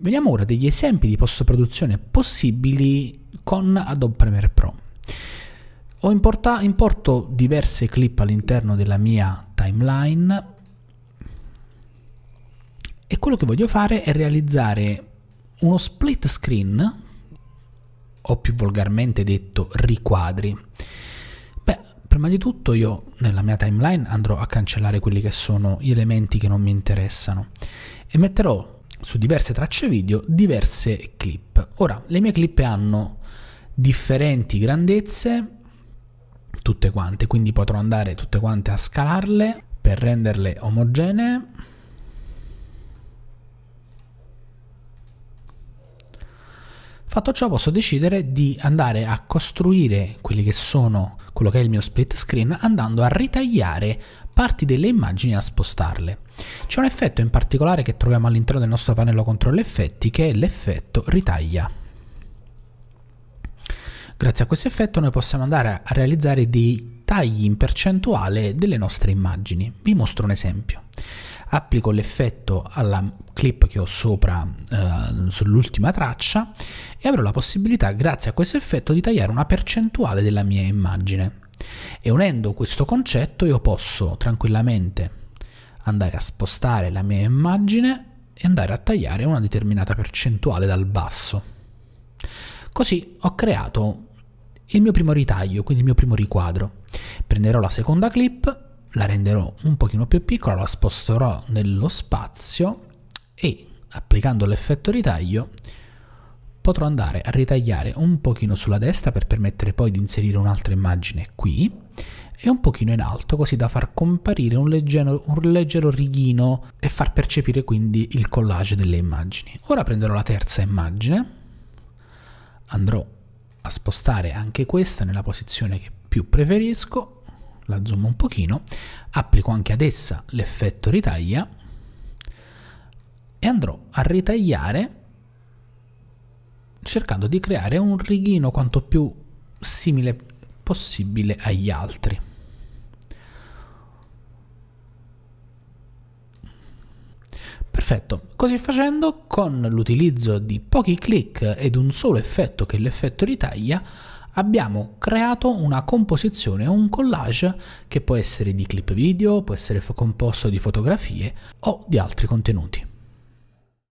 Veniamo ora degli esempi di post-produzione possibili con Adobe Premiere Pro. Ho importa, importo diverse clip all'interno della mia timeline e quello che voglio fare è realizzare uno split screen o più volgarmente detto riquadri. Beh, prima di tutto io nella mia timeline andrò a cancellare quelli che sono gli elementi che non mi interessano e metterò su diverse tracce video diverse clip. Ora, le mie clip hanno differenti grandezze, tutte quante, quindi potrò andare tutte quante a scalarle per renderle omogenee Fatto ciò posso decidere di andare a costruire quelli che sono quello che è il mio split screen andando a ritagliare parti delle immagini e a spostarle. C'è un effetto in particolare che troviamo all'interno del nostro pannello controllo effetti che è l'effetto ritaglia. Grazie a questo effetto noi possiamo andare a realizzare dei tagli in percentuale delle nostre immagini. Vi mostro un esempio applico l'effetto alla clip che ho sopra eh, sull'ultima traccia e avrò la possibilità grazie a questo effetto di tagliare una percentuale della mia immagine e unendo questo concetto io posso tranquillamente andare a spostare la mia immagine e andare a tagliare una determinata percentuale dal basso. Così ho creato il mio primo ritaglio, quindi il mio primo riquadro. Prenderò la seconda clip la renderò un pochino più piccola, la sposterò nello spazio e applicando l'effetto ritaglio potrò andare a ritagliare un pochino sulla destra per permettere poi di inserire un'altra immagine qui e un pochino in alto così da far comparire un leggero, un leggero righino e far percepire quindi il collage delle immagini. Ora prenderò la terza immagine, andrò a spostare anche questa nella posizione che più preferisco la zoom un pochino, applico anche ad essa l'effetto ritaglia e andrò a ritagliare cercando di creare un righino quanto più simile possibile agli altri. Perfetto, così facendo con l'utilizzo di pochi clic ed un solo effetto che è l'effetto ritaglia abbiamo creato una composizione un collage che può essere di clip video, può essere composto di fotografie o di altri contenuti.